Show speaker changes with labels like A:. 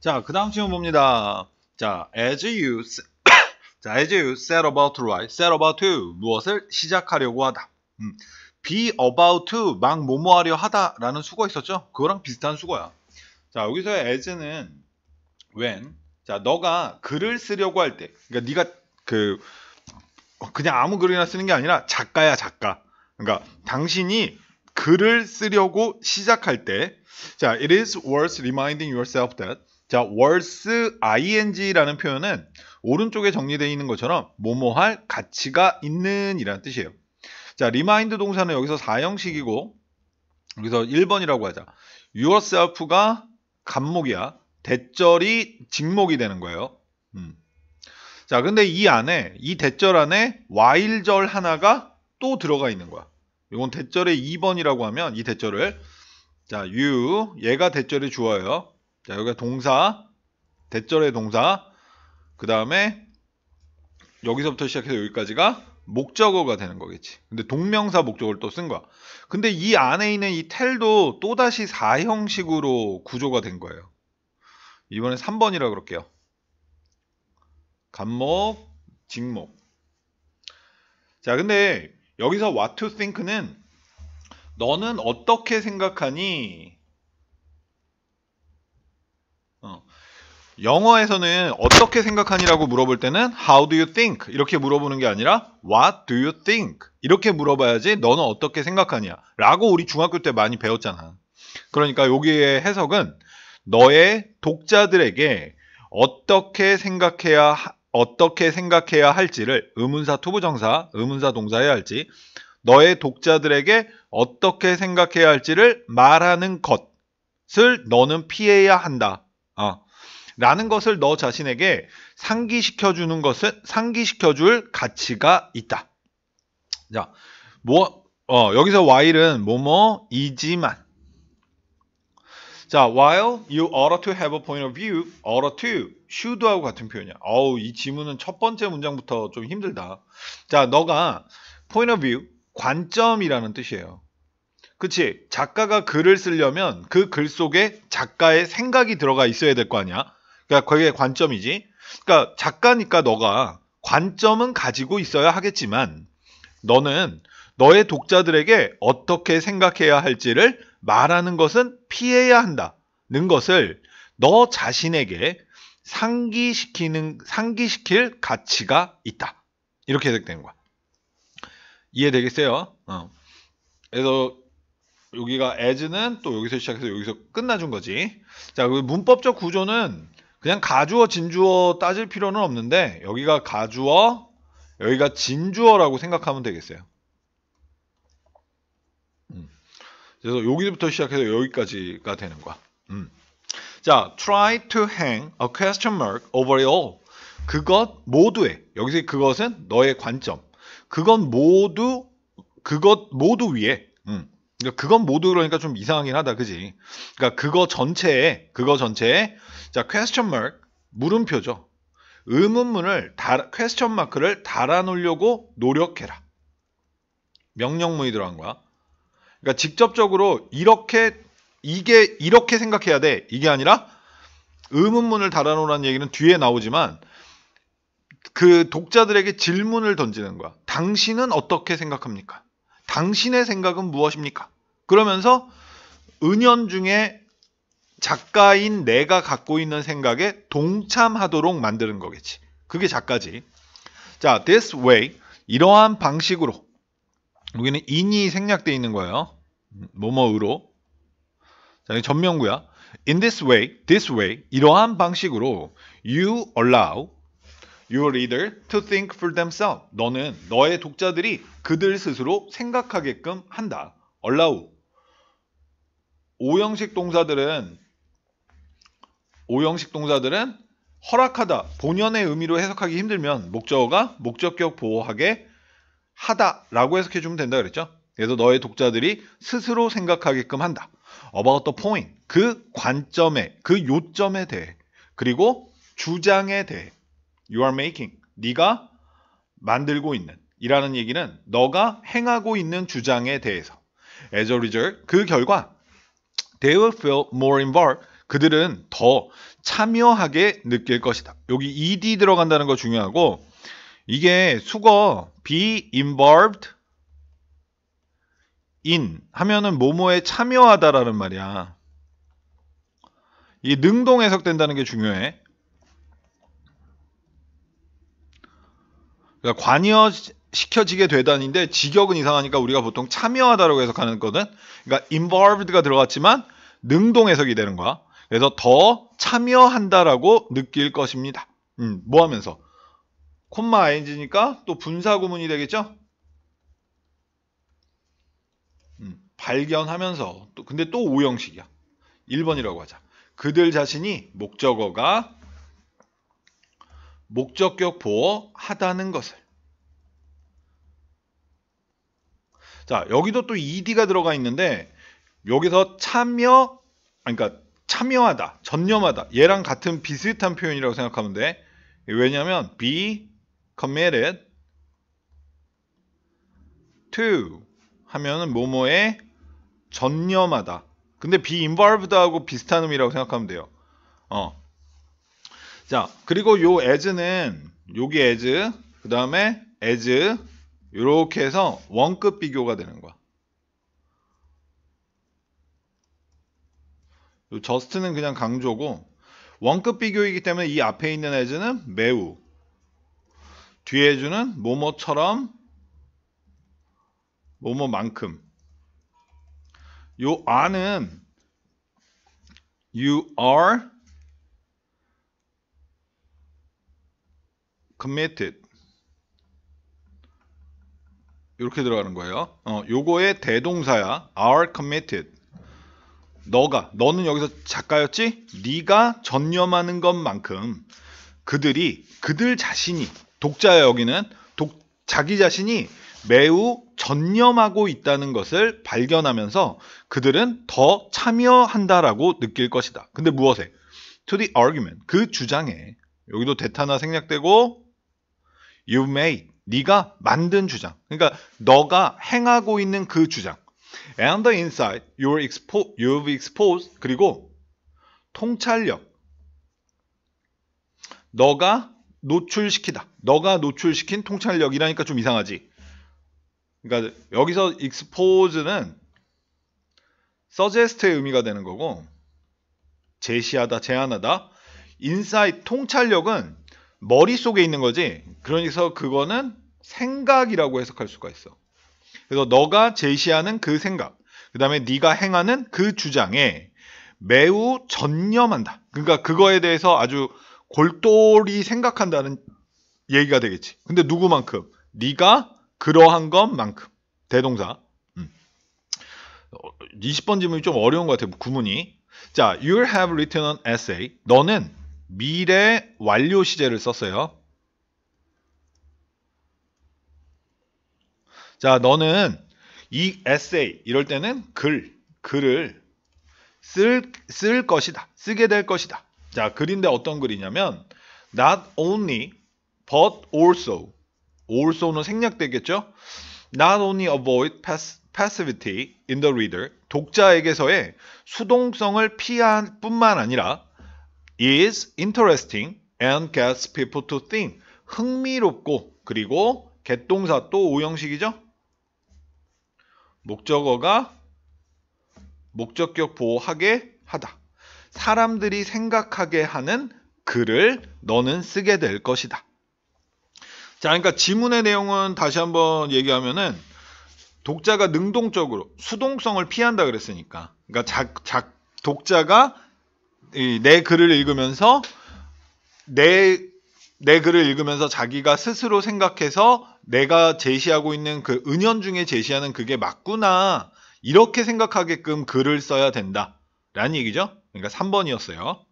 A: 자, 그 다음 질문 봅니다. 자, as you, 자, as you set about to write, set about to 무엇을 시작하려고 하다. 음, be about to 막 뭐뭐 하려 하다라는 수거 있었죠? 그거랑 비슷한 수거야. 자, 여기서 as는 when, 자, 너가 글을 쓰려고 할 때, 그러니까 니가그 그냥 아무 글이나 쓰는 게 아니라 작가야 작가. 그러니까 당신이 글을 쓰려고 시작할 때, 자, it is worth reminding yourself that 자, 월스 ing라는 표현은 오른쪽에 정리되어 있는 것처럼 뭐뭐할 가치가 있는 이라는 뜻이에요. 자, 리마인드 동사는 여기서 4형식이고 여기서 1번이라고 하자. yourself가 감목이야. 대절이 직목이 되는 거예요. 음. 자, 근데 이 안에 이 대절 안에 while절 하나가 또 들어가 있는 거야. 이건 대절의 2번이라고 하면 이 대절을 자, you 얘가 대절의 주어예요. 자, 여기가 동사, 대절의 동사, 그 다음에 여기서부터 시작해서 여기까지가 목적어가 되는 거겠지. 근데 동명사 목적어를 또 쓴 거야. 근데 이 안에 있는 이 텔도 또다시 4형식으로 구조가 된 거예요. 이번에 3번이라 그럴게요. 간목, 직목. 자, 근데 여기서 what to think는 너는 어떻게 생각하니? 영어에서는 어떻게 생각하니라고 물어볼 때는 how do you think 이렇게 물어보는 게 아니라 what do you think 이렇게 물어봐야지 너는 어떻게 생각하냐 라고 우리 중학교 때 많이 배웠잖아. 그러니까 여기에 해석은 너의 독자들에게 어떻게 생각해야 어떻게 생각해야 할지를 의문사 투부정사, 의문사 동사해야 할지 너의 독자들에게 어떻게 생각해야 할지를 말하는 것을 너는 피해야 한다. 라는 것을 너 자신에게 상기시켜 주는 것은 상기시켜 줄 가치가 있다. 자, 뭐 어, 여기서 while은 뭐뭐이지만 자, while you ought to have a point of view, ought to, should하고 같은 표현이야. 어우, 이 지문은 첫 번째 문장부터 좀 힘들다. 자, 너가 point of view, 관점이라는 뜻이에요. 그치? 작가가 글을 쓰려면 그 글 속에 작가의 생각이 들어가 있어야 될 거 아니야? 그러니까 거기에 관점이지. 그러니까 작가니까 너가 관점은 가지고 있어야 하겠지만 너는 너의 독자들에게 어떻게 생각해야 할지를 말하는 것은 피해야 한다는 것을 너 자신에게 상기시키는 상기시킬 가치가 있다. 이렇게 되는 거야. 이해되겠어요? 어. 그래서 여기가 as는 또 여기서 시작해서 여기서 끝나준 거지. 자, 문법적 구조는 그냥 가주어 진주어 따질 필요는 없는데 여기가 가주어 여기가 진주어라고 생각하면 되겠어요. 음. 그래서 여기부터 시작해서 여기까지가 되는 거야. 음. 자, try to hang a question mark over it all. 그것 모두에 여기서 그것은 너의 관점. 그건 모두 그것 모두 위에. 음. 그러니까 그건 모두 그러니까 좀 이상하긴 하다, 그지? 그러니까 그거 전체에 그거 전체에 자, question mark 물음표죠. 의문문을 달, question mark를 달아 놓으려고 노력해라. 명령문이 들어간 거야. 그러니까 직접적으로 이렇게 이게 이렇게 생각해야 돼. 이게 아니라 의문문을 달아 놓으라는 얘기는 뒤에 나오지만 그 독자들에게 질문을 던지는 거야. 당신은 어떻게 생각합니까? 당신의 생각은 무엇입니까? 그러면서 은연 중에 작가인 내가 갖고 있는 생각에 동참하도록 만드는 거겠지. 그게 작가지. 자, this way 이러한 방식으로 여기는 인이 생략되어 있는 거예요. 뭐뭐으로. 자, 이 전명구야. In this way, this way 이러한 방식으로 you allow your reader to think for themselves. 너는 너의 독자들이 그들 스스로 생각하게끔 한다. allow. 오형식 동사들은 오형식 동사들은 허락하다 본연의 의미로 해석하기 힘들면 목적어가 목적격 보호하게 하다라고 해석해 주면 된다 그랬죠. 그래서 너의 독자들이 스스로 생각하게끔 한다. about the point 그 관점에 그 요점에 대해 그리고 주장에 대해 you are making 네가 만들고 있는 이라는 얘기는 너가 행하고 있는 주장에 대해서 as a result 그 결과 they will feel more involved 그들은 더 참여하게 느낄 것이다. 여기 ed 들어간다는 거 중요하고 이게 수거 be involved in 하면은 뭐뭐에 참여하다라는 말이야. 이 능동 해석된다는 게 중요해. 그러니까 관여 시켜지게 되다는데 직역은 이상하니까 우리가 보통 참여하다라고 해석하는 거든. 그러니까 involved가 들어갔지만 능동 해석이 되는 거야. 그래서 더 참여한다라고 느낄 것입니다. 음, 뭐 하면서? 콤마 ing니까 또 분사 구문이 되겠죠? 음, 발견하면서 또 근데 또 오형식이야. 1번이라고 하자. 그들 자신이 목적어가 목적격 보호하다는 것을 자 여기도 또 ed가 들어가 있는데 여기서 참여 그러니까 참여하다, 전념하다 얘랑 같은 비슷한 표현이라고 생각하면 돼. 왜냐하면 be committed to 하면은 뭐뭐에 전념하다. 근데 be involved하고 비슷한 의미라고 생각하면 돼요. 어. 자, 그리고 요 as는 여기 as, 그 다음에 as 이렇게 해서 원급 비교가 되는 거야. 저스트는 그냥 강조고 원급 비교이기 때문에 이 앞에 있는 에즈는 매우 뒤에 주는 모모처럼 모모만큼 요 아는 you are committed 이렇게 들어가는 거예요. 어, 요거의 대동사야 are committed 너가 너는 여기서 작가였지? 네가 전념하는 것만큼 그들이 그들 자신이 독자여 여기는 독, 자기 자신이 매우 전념하고 있다는 것을 발견하면서 그들은 더 참여한다라고 느낄 것이다. 근데 무엇에? To the argument. 그 주장에. 여기도 대타나 생략되고 you made. 네가 만든 주장. 그러니까 너가 행하고 있는 그 주장. and the insight you're expo you've x p o s e d 그리고 통찰력 너가 노출시키다 너가 노출시킨 통찰력이라니까 좀 이상하지 그러니까 여기서 expose는 suggest의 의미가 되는 거고 제시하다 제안하다 i n 인사이트 통찰력은 머릿속에 있는 거지 그러니까 그거는 생각이라고 해석할 수가 있어 그래서 너가 제시하는 그 생각, 그 다음에 네가 행하는 그 주장에 매우 전념한다. 그러니까 그거에 대해서 아주 골똘히 생각한다는 얘기가 되겠지. 근데 누구만큼? 네가 그러한 것만큼. 대동사. 20번 음. 어, 질문이 좀 어려운 것 같아요. 구문이. 자, y o u have written an essay. 너는 미래 완료 시제를 썼어요. 자, 너는 이 에세이 이럴 때는 글, 글을 쓸, 쓸 것이다. 쓰게 될 것이다. 자, 글인데 어떤 글이냐면 not only but also also는 생략되겠죠? not only avoid pass, i v i t y in the reader 독자에게서의 수동성을 피할 뿐만 아니라 is interesting and gets people to think 흥미롭고 그리고 get 동사 또 오형식이죠? 목적어가 목적격 보호하게 하다. 사람들이 생각하게 하는 글을 너는 쓰게 될 것이다. 자, 그러니까 지문의 내용은 다시 한번 얘기하면은 독자가 능동적으로 수동성을 피한다 그랬으니까. 그러니까 작, 작 독자가 내 글을 읽으면서 내내 글을 읽으면서 자기가 스스로 생각해서 내가 제시하고 있는 그 은연 중에 제시하는 그게 맞구나. 이렇게 생각하게끔 글을 써야 된다. 라는 얘기죠. 그러니까 3번이었어요.